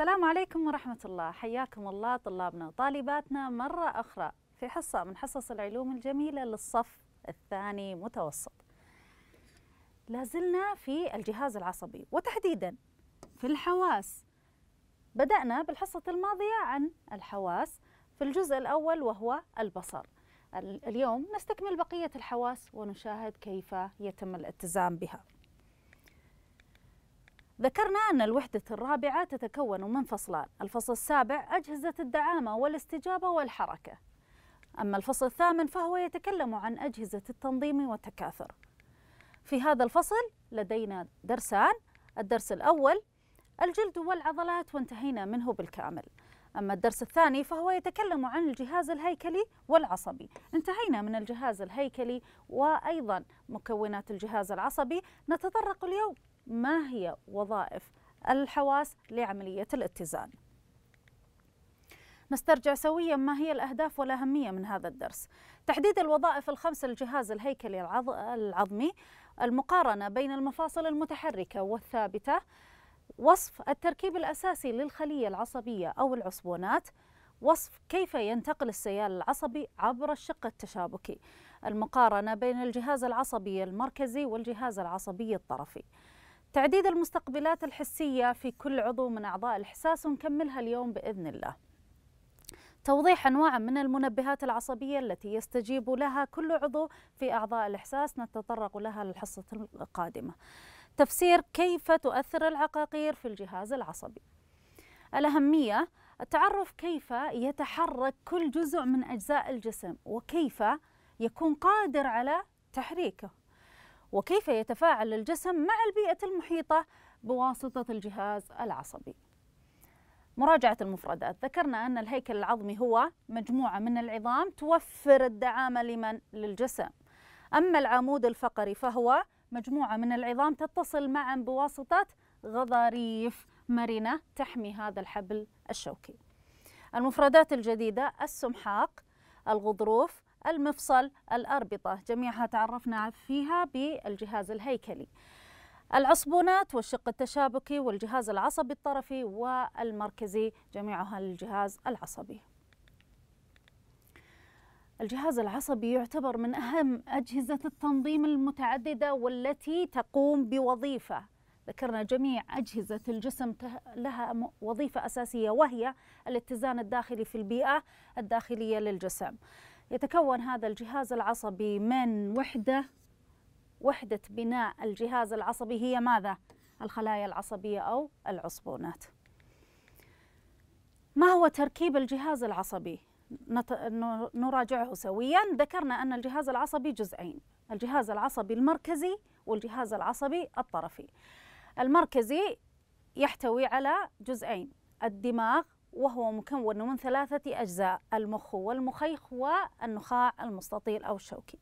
السلام عليكم ورحمة الله حياكم الله طلابنا وطالباتنا مرة أخرى في حصة من حصص العلوم الجميلة للصف الثاني متوسط لازلنا في الجهاز العصبي وتحديدا في الحواس بدأنا بالحصة الماضية عن الحواس في الجزء الأول وهو البصر اليوم نستكمل بقية الحواس ونشاهد كيف يتم الاتزان بها ذكرنا أن الوحدة الرابعة تتكون من فصلان الفصل السابع أجهزة الدعامة والاستجابة والحركة أما الفصل الثامن فهو يتكلم عن أجهزة التنظيم والتكاثر في هذا الفصل لدينا درسان الدرس الأول الجلد والعضلات وانتهينا منه بالكامل أما الدرس الثاني فهو يتكلم عن الجهاز الهيكلي والعصبي انتهينا من الجهاز الهيكلي وأيضا مكونات الجهاز العصبي نتطرق اليوم ما هي وظائف الحواس لعملية الاتزان نسترجع سويا ما هي الأهداف والأهمية من هذا الدرس تحديد الوظائف الخمس للجهاز الهيكلي العظمي المقارنة بين المفاصل المتحركة والثابتة وصف التركيب الأساسي للخلية العصبية أو العصبونات وصف كيف ينتقل السيال العصبي عبر الشق التشابكي المقارنة بين الجهاز العصبي المركزي والجهاز العصبي الطرفي تعديد المستقبلات الحسية في كل عضو من أعضاء الحساس ونكملها اليوم بإذن الله توضيح أنواع من المنبهات العصبية التي يستجيب لها كل عضو في أعضاء الإحساس نتطرق لها للحصة القادمة تفسير كيف تؤثر العقاقير في الجهاز العصبي الأهمية التعرف كيف يتحرك كل جزء من أجزاء الجسم وكيف يكون قادر على تحريكه وكيف يتفاعل الجسم مع البيئة المحيطة بواسطة الجهاز العصبي مراجعة المفردات ذكرنا أن الهيكل العظمي هو مجموعة من العظام توفر الدعامة لمن؟ للجسم أما العمود الفقري فهو مجموعة من العظام تتصل معا بواسطة غضاريف مرنة تحمي هذا الحبل الشوكي المفردات الجديدة السمحاق الغضروف المفصل الأربطة جميعها تعرفنا فيها بالجهاز الهيكلي العصبونات والشق التشابكي والجهاز العصبي الطرفي والمركزي جميعها الجهاز العصبي الجهاز العصبي يعتبر من أهم أجهزة التنظيم المتعددة والتي تقوم بوظيفة ذكرنا جميع أجهزة الجسم لها وظيفة أساسية وهي الاتزان الداخلي في البيئة الداخلية للجسم يتكون هذا الجهاز العصبي من وحدة وحدة بناء الجهاز العصبي هي ماذا؟ الخلايا العصبية أو العصبونات ما هو تركيب الجهاز العصبي؟ نراجعه سويا ذكرنا أن الجهاز العصبي جزئين الجهاز العصبي المركزي والجهاز العصبي الطرفي المركزي يحتوي على جزئين الدماغ وهو مكون من ثلاثة أجزاء المخ والمخيخ والنخاع المستطيل أو الشوكي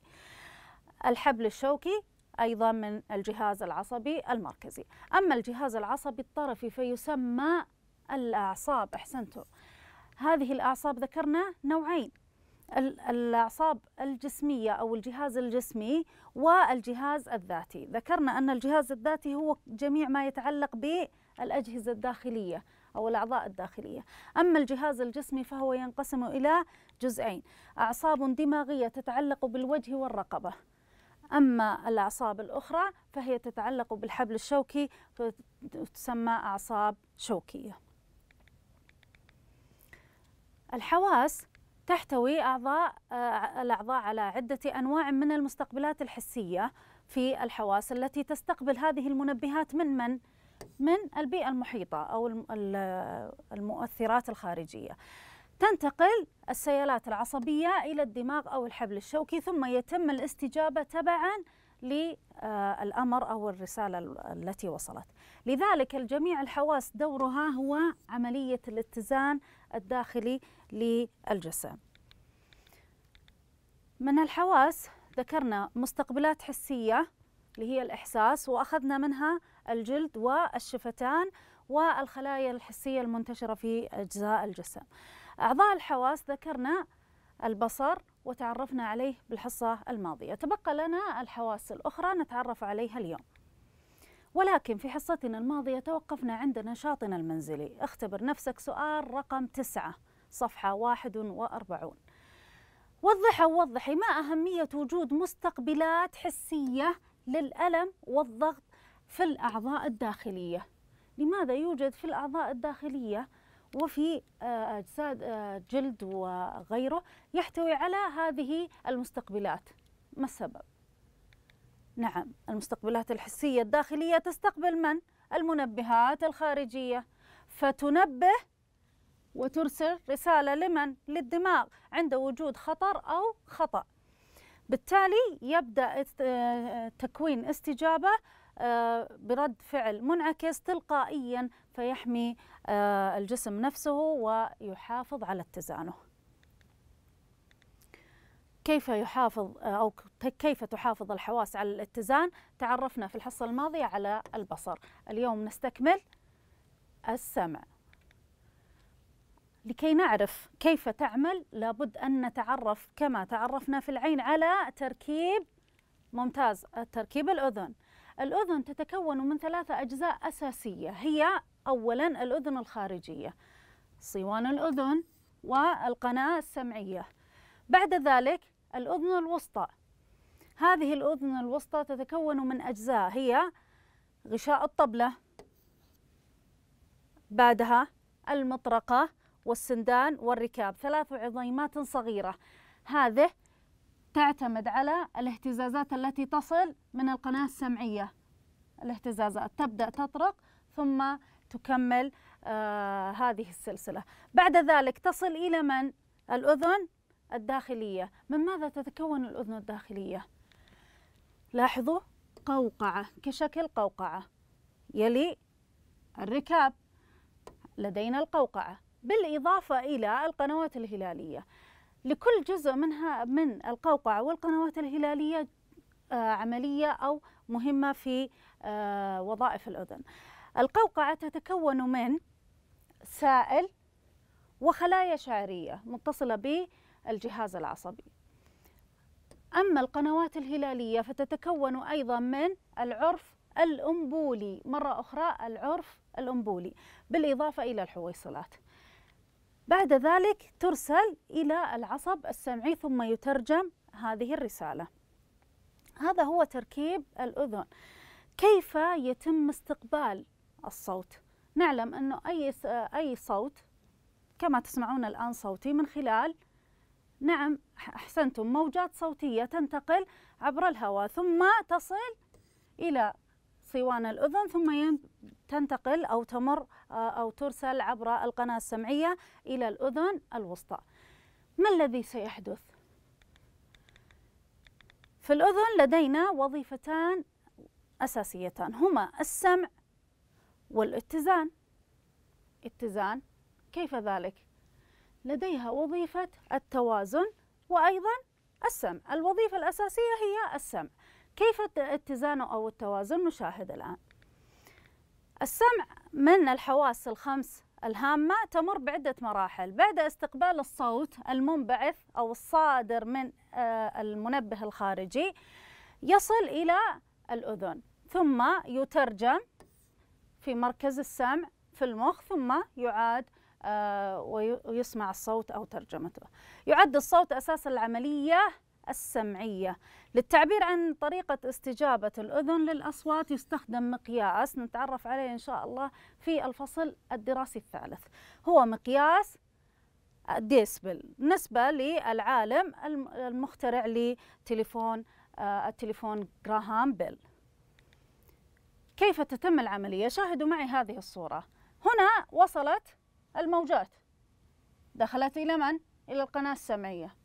الحبل الشوكي أيضا من الجهاز العصبي المركزي أما الجهاز العصبي الطرفي فيسمى الأعصاب أحسنتم هذه الأعصاب ذكرنا نوعين الأعصاب الجسمية أو الجهاز الجسمي والجهاز الذاتي ذكرنا أن الجهاز الذاتي هو جميع ما يتعلق بالأجهزة الداخلية أو الأعضاء الداخلية أما الجهاز الجسمي فهو ينقسم إلى جزئين أعصاب دماغية تتعلق بالوجه والرقبة أما الأعصاب الأخرى فهي تتعلق بالحبل الشوكي تسمى أعصاب شوكية الحواس تحتوي أعضاء آه، الأعضاء على عدة أنواع من المستقبلات الحسية في الحواس التي تستقبل هذه المنبهات من من؟ من البيئة المحيطة أو المؤثرات الخارجية تنتقل السيالات العصبية إلى الدماغ أو الحبل الشوكي ثم يتم الاستجابة تبعاً للأمر آه، أو الرسالة التي وصلت لذلك الجميع الحواس دورها هو عملية الاتزان الداخلي للجسم من الحواس ذكرنا مستقبلات حسية اللي هي الإحساس وأخذنا منها الجلد والشفتان والخلايا الحسية المنتشرة في أجزاء الجسم أعضاء الحواس ذكرنا البصر وتعرفنا عليه بالحصة الماضية تبقى لنا الحواس الأخرى نتعرف عليها اليوم ولكن في حصتنا الماضية توقفنا عند نشاطنا المنزلي اختبر نفسك سؤال رقم تسعة صفحة واحد وأربعون وضح أو وضحي ما أهمية وجود مستقبلات حسية للألم والضغط في الأعضاء الداخلية لماذا يوجد في الأعضاء الداخلية وفي آه، أجساد آه، جلد وغيره يحتوي على هذه المستقبلات ما السبب؟ نعم المستقبلات الحسية الداخلية تستقبل من؟ المنبهات الخارجية فتنبه وترسل رسالة لمن؟ للدماغ عند وجود خطر أو خطأ بالتالي يبدأ آه، تكوين استجابة آه، برد فعل منعكس تلقائيا فيحمي آه، الجسم نفسه ويحافظ على اتزانه كيف يحافظ آه، أو كيف تحافظ الحواس على الاتزان تعرفنا في الحصة الماضية على البصر اليوم نستكمل السمع لكي نعرف كيف تعمل لابد أن نتعرف كما تعرفنا في العين على تركيب ممتاز تركيب الأذن الأذن تتكون من ثلاثة أجزاء أساسية هي أولا الأذن الخارجية صوان الأذن والقناة السمعية بعد ذلك الأذن الوسطى هذه الأذن الوسطى تتكون من أجزاء هي غشاء الطبلة بعدها المطرقة والسندان والركاب ثلاث عظيمات صغيرة هذه تعتمد على الاهتزازات التي تصل من القناة السمعية الاهتزازات تبدأ تطرق ثم تكمل آه هذه السلسلة بعد ذلك تصل إلى من؟ الأذن الداخلية من ماذا تتكون الأذن الداخلية؟ لاحظوا قوقعة كشكل قوقعة يلي الركاب لدينا القوقعة بالإضافة إلى القنوات الهلالية لكل جزء منها من القوقعة والقنوات الهلالية آه، عملية أو مهمة في آه، وظائف الأذن القوقعة تتكون من سائل وخلايا شعرية متصلة بالجهاز العصبي أما القنوات الهلالية فتتكون أيضا من العرف الأنبولي مرة أخرى العرف الأنبولي بالإضافة إلى الحويصلات بعد ذلك ترسل إلى العصب السمعي ثم يترجم هذه الرسالة هذا هو تركيب الأذن كيف يتم استقبال الصوت نعلم أنه أي, أي صوت كما تسمعون الآن صوتي من خلال نعم أحسنتم موجات صوتية تنتقل عبر الهواء ثم تصل إلى صوان الأذن ثم تنتقل أو تمر آه، أو ترسل عبر القناة السمعية إلى الأذن الوسطى ما الذي سيحدث؟ في الأذن لدينا وظيفتان أساسيتان هما السمع والاتزان اتزان كيف ذلك؟ لديها وظيفة التوازن وأيضا السمع الوظيفة الأساسية هي السمع كيف اتزانه أو التوازن نشاهد الآن السمع من الحواس الخمس الهامة تمر بعدة مراحل بعد استقبال الصوت المنبعث أو الصادر من آه، المنبه الخارجي يصل إلى الأذن ثم يترجم في مركز السمع في المخ ثم يعاد آه، ويسمع الصوت أو ترجمته يعد الصوت أساس العملية السمعية للتعبير عن طريقة استجابة الأذن للأصوات يستخدم مقياس نتعرف عليه إن شاء الله في الفصل الدراسي الثالث هو مقياس ديسبل بالنسبة للعالم المخترع لتليفون آه، التليفون جراهام بيل كيف تتم العملية؟ شاهدوا معي هذه الصورة هنا وصلت الموجات دخلت إلى من؟ إلى القناة السمعية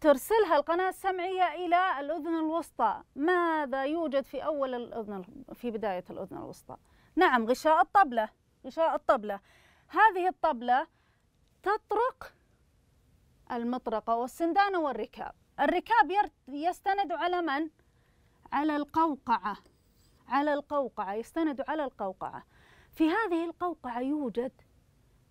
ترسلها القناة السمعية إلى الأذن الوسطى ماذا يوجد في أول الأذن في بداية الأذن الوسطى نعم غشاء الطبلة غشاء الطبلة هذه الطبلة تطرق المطرقة والسندانة والركاب الركاب يستند على من؟ على القوقعة على القوقعة يستند على القوقعة في هذه القوقعة يوجد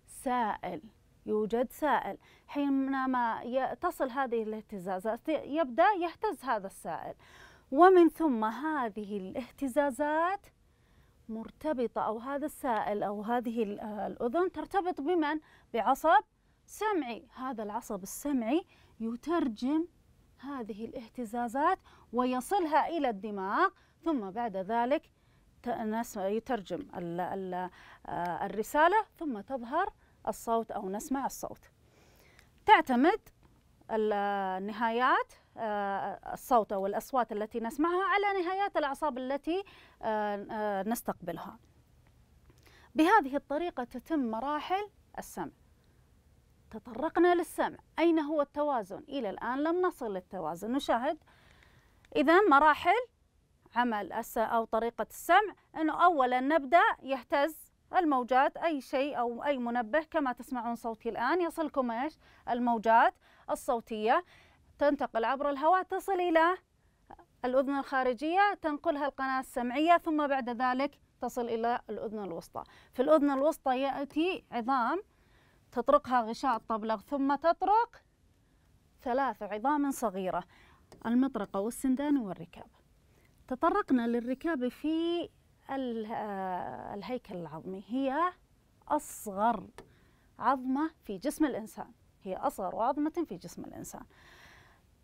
سائل يوجد سائل حينما تصل هذه الاهتزازات يبدأ يهتز هذا السائل ومن ثم هذه الاهتزازات مرتبطة أو هذا السائل أو هذه الأذن ترتبط بمن؟ بعصب سمعي هذا العصب السمعي يترجم هذه الاهتزازات ويصلها إلى الدماغ ثم بعد ذلك يترجم آه، الرسالة ثم تظهر الصوت أو نسمع الصوت تعتمد النهايات آه، الصوت أو الأصوات التي نسمعها على نهايات الأعصاب التي آه، آه، نستقبلها بهذه الطريقة تتم مراحل السمع تطرقنا للسمع أين هو التوازن؟ إلى الآن لم نصل للتوازن نشاهد إذا مراحل عمل أو طريقة السمع أنه أولا نبدأ يهتز الموجات أي شيء أو أي منبه كما تسمعون صوتي الآن يصلكم إيش الموجات الصوتية تنتقل عبر الهواء تصل إلى الأذن الخارجية تنقلها القناة السمعية ثم بعد ذلك تصل إلى الأذن الوسطى في الأذن الوسطى يأتي عظام تطرقها غشاء الطبلغ ثم تطرق ثلاث عظام صغيرة المطرقة والسندان والركاب تطرقنا للركاب في الهيكل العظمي هي أصغر عظمة في جسم الإنسان هي أصغر عظمة في جسم الإنسان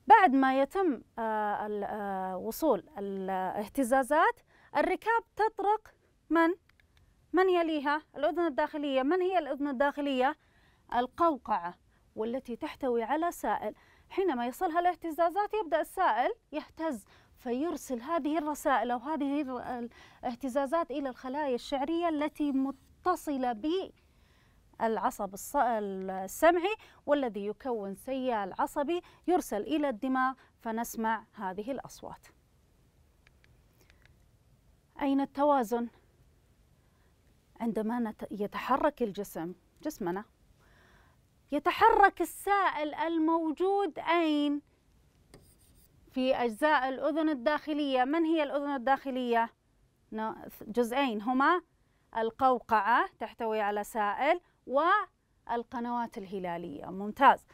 بعد ما يتم آه، آه، وصول الاهتزازات الركاب تطرق من؟ من يليها؟ الأذن الداخلية من هي الأذن الداخلية؟ القوقعة والتي تحتوي على سائل حينما يصلها الاهتزازات يبدأ السائل يهتز فيرسل هذه الرسائل أو هذه الاهتزازات إلى الخلايا الشعرية التي متصلة ب العصب السمعي والذي يكون سيال عصبي يرسل إلى الدماغ فنسمع هذه الأصوات أين التوازن؟ عندما يتحرك الجسم جسمنا يتحرك السائل الموجود أين؟ في أجزاء الأذن الداخلية من هي الأذن الداخلية؟ جزئين هما القوقعة تحتوي على سائل والقنوات الهلالية ممتاز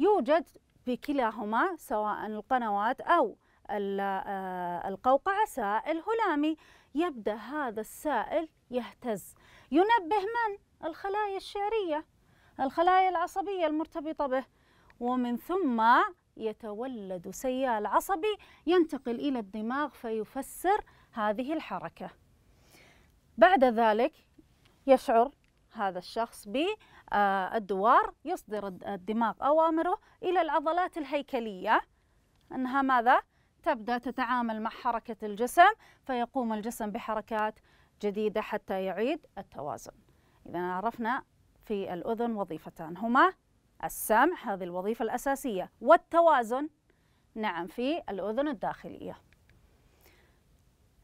يوجد بكلاهما سواء القنوات أو آه، القوقعة سائل هلامي يبدأ هذا السائل يهتز ينبه من؟ الخلايا الشعرية الخلايا العصبية المرتبطة به ومن ثم يتولد سيال عصبي ينتقل إلى الدماغ فيفسر هذه الحركة بعد ذلك يشعر هذا الشخص بالدوار آه، يصدر الدماغ أوامره إلى العضلات الهيكلية أنها ماذا؟ تبدأ تتعامل مع حركة الجسم فيقوم الجسم بحركات جديدة حتى يعيد التوازن إذا عرفنا في الأذن وظيفتان هما السمع هذه الوظيفة الأساسية والتوازن نعم في الأذن الداخلية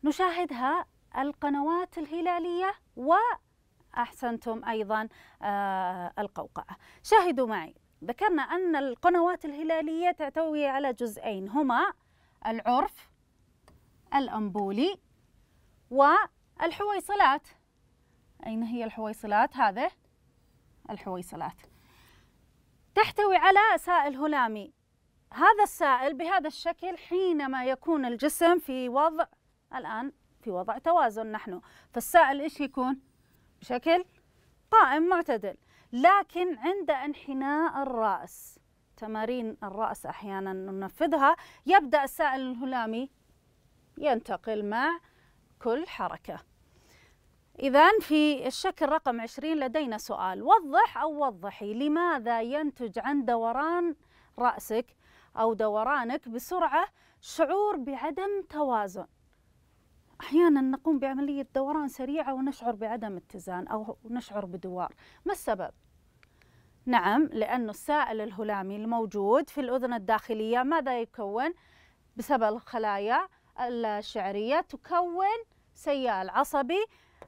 نشاهدها القنوات الهلالية وأحسنتم أيضا آه، القوقعة شاهدوا معي ذكرنا أن القنوات الهلالية تعتوي على جزئين هما العرف الأنبولي والحويصلات أين هي الحويصلات هذه الحويصلات تحتوي على سائل هلامي هذا السائل بهذا الشكل حينما يكون الجسم في وضع الآن في وضع توازن نحن فالسائل إيش يكون بشكل قائم معتدل لكن عند انحناء الرأس تمارين الرأس أحيانا ننفذها يبدأ السائل الهلامي ينتقل مع كل حركة إذا في الشكل رقم 20 لدينا سؤال وضح أو وضحي لماذا ينتج عن دوران رأسك أو دورانك بسرعة شعور بعدم توازن أحيانا نقوم بعملية دوران سريعة ونشعر بعدم اتزان أو نشعر بدوار ما السبب؟ نعم لأن السائل الهلامي الموجود في الأذن الداخلية ماذا يكون؟ بسبب الخلايا الشعرية تكون سيال عصبي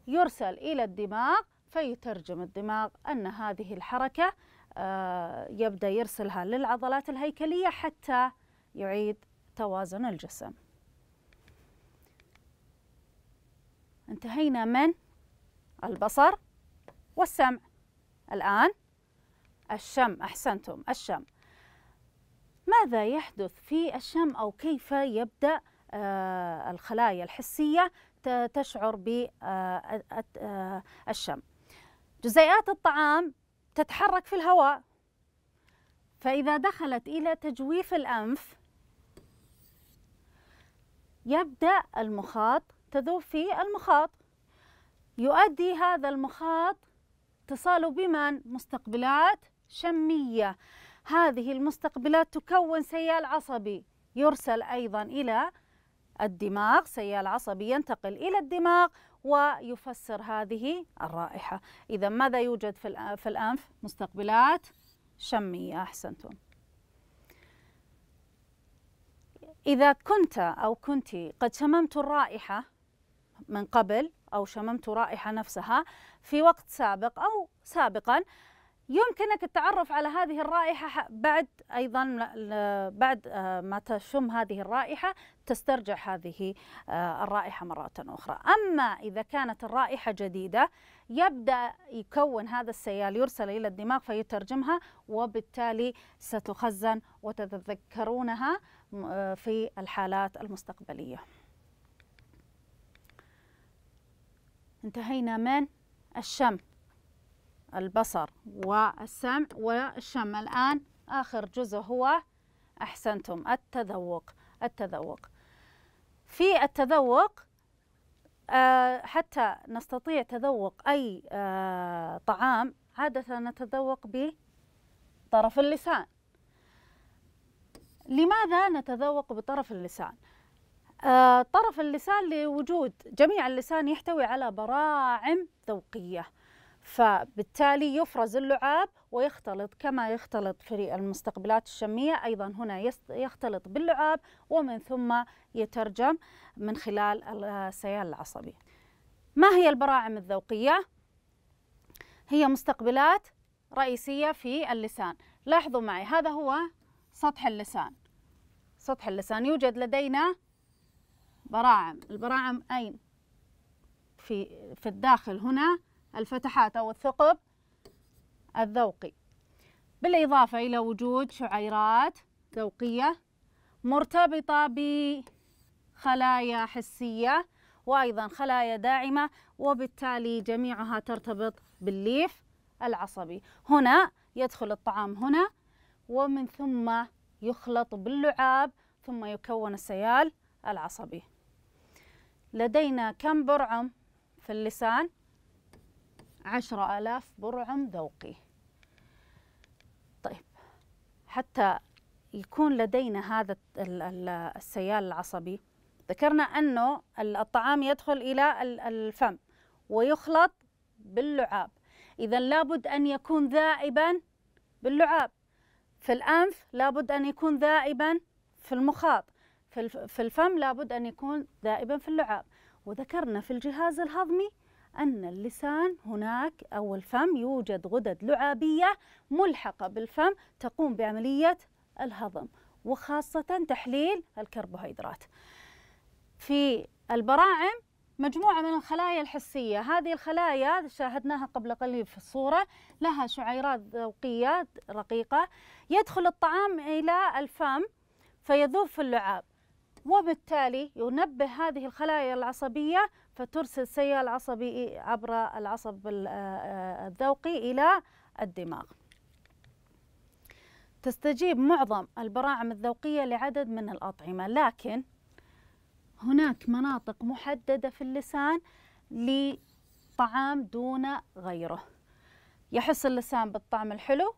يرسل إلى الدماغ فيترجم الدماغ أن هذه الحركة آه، يبدأ يرسلها للعضلات الهيكلية حتى يعيد توازن الجسم انتهينا من البصر والسمع الآن الشم أحسنتم الشم ماذا يحدث في الشم أو كيف يبدأ آه، الخلايا الحسية تشعر بالشم آه، آه، جزيئات الطعام تتحرك في الهواء فإذا دخلت إلى تجويف الأنف يبدأ المخاط تذوب في المخاط يؤدي هذا المخاط اتصاله بمن؟ مستقبلات شمية هذه المستقبلات تكون سيال عصبي يرسل أيضا إلى الدماغ سيال عصبي ينتقل إلى الدماغ ويفسر هذه الرائحة إذا ماذا يوجد في الأنف؟ مستقبلات شمية أحسنتم إذا كنت أو كنت قد شممت الرائحة من قبل أو شممت رائحة نفسها في وقت سابق أو سابقا يمكنك التعرف على هذه الرائحة بعد أيضا بعد آه، ما تشم هذه الرائحة تسترجع هذه آه، الرائحة مرة أخرى أما إذا كانت الرائحة جديدة يبدأ يكون هذا السيال يرسل إلى الدماغ فيترجمها وبالتالي ستخزن وتتذكرونها آه، في الحالات المستقبلية انتهينا من الشم البصر والسمع والشم الآن آخر جزء هو أحسنتم التذوق التذوق في التذوق آه، حتى نستطيع تذوق أي آه، طعام عادة نتذوق بطرف اللسان لماذا نتذوق بطرف اللسان؟ آه، طرف اللسان لوجود جميع اللسان يحتوي على براعم ذوقية فبالتالي يفرز اللعاب ويختلط كما يختلط في المستقبلات الشمية أيضا هنا يختلط باللعاب ومن ثم يترجم من خلال السيال العصبي ما هي البراعم الذوقية؟ هي مستقبلات رئيسية في اللسان لاحظوا معي هذا هو سطح اللسان سطح اللسان يوجد لدينا براعم البراعم أين؟ في, في الداخل هنا الفتحات أو الثقب الذوقي بالإضافة إلى وجود شعيرات ذوقية مرتبطة بخلايا حسية وأيضا خلايا داعمة وبالتالي جميعها ترتبط بالليف العصبي هنا يدخل الطعام هنا ومن ثم يخلط باللعاب ثم يكون السيال العصبي لدينا كم برعم في اللسان عشرة آلاف برعم ذوقي طيب حتى يكون لدينا هذا السيال العصبي ذكرنا أنه الطعام يدخل إلى الفم ويخلط باللعاب إذا لابد أن يكون ذائبا باللعاب في الأنف لابد أن يكون ذائبا في المخاط في الفم لابد أن يكون ذائبا في اللعاب وذكرنا في الجهاز الهضمي أن اللسان هناك أو الفم يوجد غدد لعابية ملحقة بالفم تقوم بعملية الهضم وخاصة تحليل الكربوهيدرات في البراعم مجموعة من الخلايا الحسية هذه الخلايا شاهدناها قبل قليل في الصورة لها شعيرات ذوقية رقيقة يدخل الطعام إلى الفم فيذوب في اللعاب وبالتالي ينبه هذه الخلايا العصبية فترسل سيال العصبي عبر العصب آه، آه، الذوقي إلى الدماغ تستجيب معظم البراعم الذوقية لعدد من الأطعمة لكن هناك مناطق محددة في اللسان لطعام دون غيره يحس اللسان بالطعم الحلو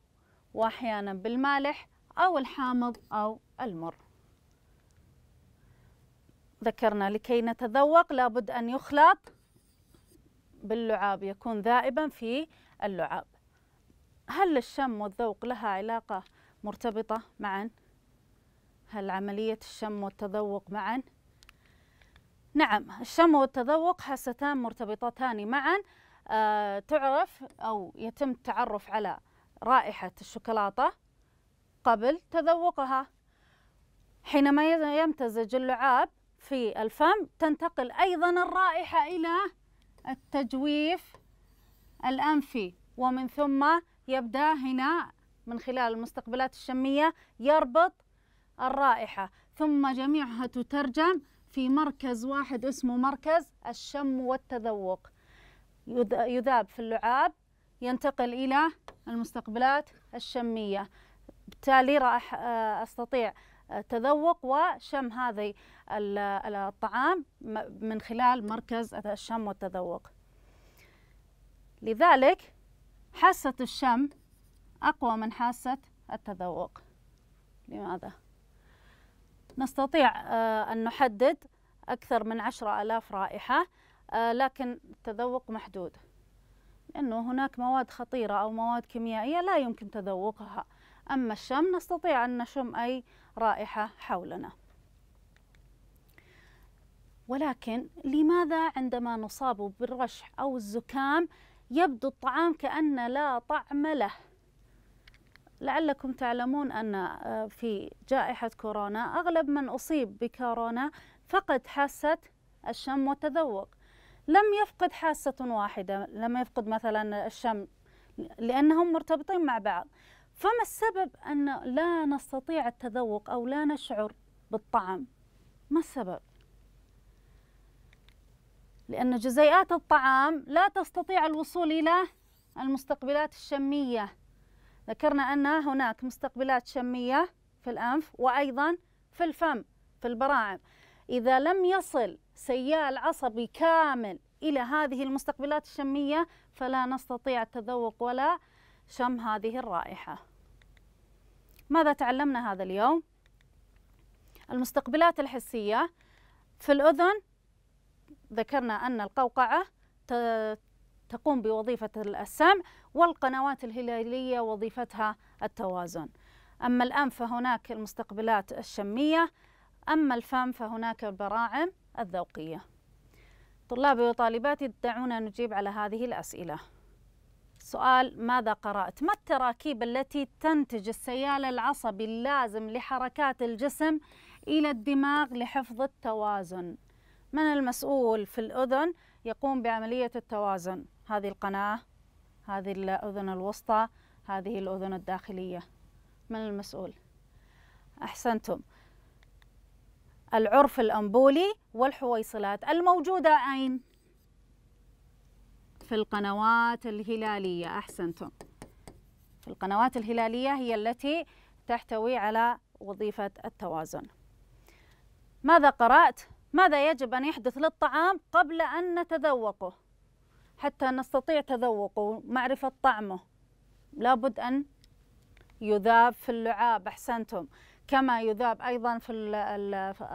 وأحيانا بالمالح أو الحامض أو المر ذكرنا لكي نتذوق لابد أن يخلط باللعاب يكون ذائبا في اللعاب هل الشم والذوق لها علاقة مرتبطة معا؟ هل عملية الشم والتذوق معا؟ نعم الشم والتذوق حاستان مرتبطتان معا آه تعرف أو يتم التعرف على رائحة الشوكولاتة قبل تذوقها حينما يمتزج اللعاب في الفم تنتقل أيضا الرائحة إلى التجويف الأنفي ومن ثم يبدأ هنا من خلال المستقبلات الشمية يربط الرائحة ثم جميعها تترجم في مركز واحد اسمه مركز الشم والتذوق يذاب في اللعاب ينتقل إلى المستقبلات الشمية بالتالي راح آه، أستطيع تذوق وشم هذه الطعام من خلال مركز الشم والتذوق لذلك حاسة الشم أقوى من حاسة التذوق لماذا؟ نستطيع آه، أن نحدد أكثر من عشرة ألاف رائحة آه، لكن التذوق محدود لأنه هناك مواد خطيرة أو مواد كيميائية لا يمكن تذوقها أما الشم نستطيع أن نشم أي رائحة حولنا ولكن لماذا عندما نصاب بالرشح أو الزكام يبدو الطعام كأن لا طعم له لعلكم تعلمون أن آه، في جائحة كورونا أغلب من أصيب بكورونا فقد حاسة الشم والتذوق لم يفقد حاسة واحدة لم يفقد مثلا الشم لأنهم مرتبطين مع بعض فما السبب أن لا نستطيع التذوق أو لا نشعر بالطعم ما السبب لأن جزيئات الطعام لا تستطيع الوصول إلى المستقبلات الشمية ذكرنا أن هناك مستقبلات شمية في الأنف وأيضا في الفم في البراعم إذا لم يصل سيال عصبي كامل إلى هذه المستقبلات الشمية فلا نستطيع التذوق ولا شم هذه الرائحة ماذا تعلمنا هذا اليوم؟ المستقبلات الحسية في الأذن ذكرنا أن القوقعة تقوم بوظيفة السمع والقنوات الهلالية وظيفتها التوازن أما الأنف فهناك المستقبلات الشمية أما الفم فهناك البراعم الذوقية طلابي وطالباتي دعونا نجيب على هذه الأسئلة سؤال ماذا قرأت؟ ما التراكيب التي تنتج السيال العصبي اللازم لحركات الجسم إلى الدماغ لحفظ التوازن؟ من المسؤول في الأذن يقوم بعملية التوازن؟ هذه القناة، هذه الأذن الوسطى، هذه الأذن الداخلية. من المسؤول؟ أحسنتم. العرف الأنبولي والحويصلات الموجودة أين؟ في القنوات الهلالية أحسنتم في القنوات الهلالية هي التي تحتوي على وظيفة التوازن ماذا قرأت؟ ماذا يجب أن يحدث للطعام قبل أن نتذوقه حتى نستطيع تذوقه ومعرفة طعمه لابد أن يذاب في اللعاب أحسنتم كما يذاب أيضا في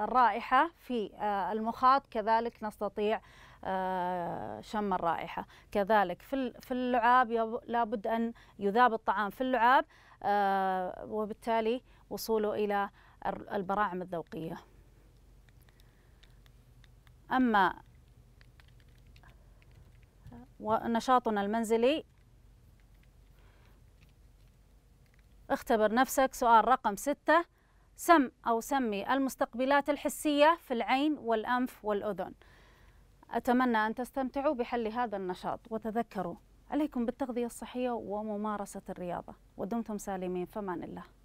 الرائحة في آه، المخاط كذلك نستطيع آه، شم الرائحة كذلك في اللعاب لابد أن يذاب الطعام في اللعاب آه، وبالتالي وصوله إلى البراعم الذوقية أما ونشاطنا المنزلي اختبر نفسك سؤال رقم ستة سم أو سمي المستقبلات الحسية في العين والأنف والأذن أتمنى أن تستمتعوا بحل هذا النشاط وتذكروا عليكم بالتغذية الصحية وممارسة الرياضة ودمتم سالمين فمان الله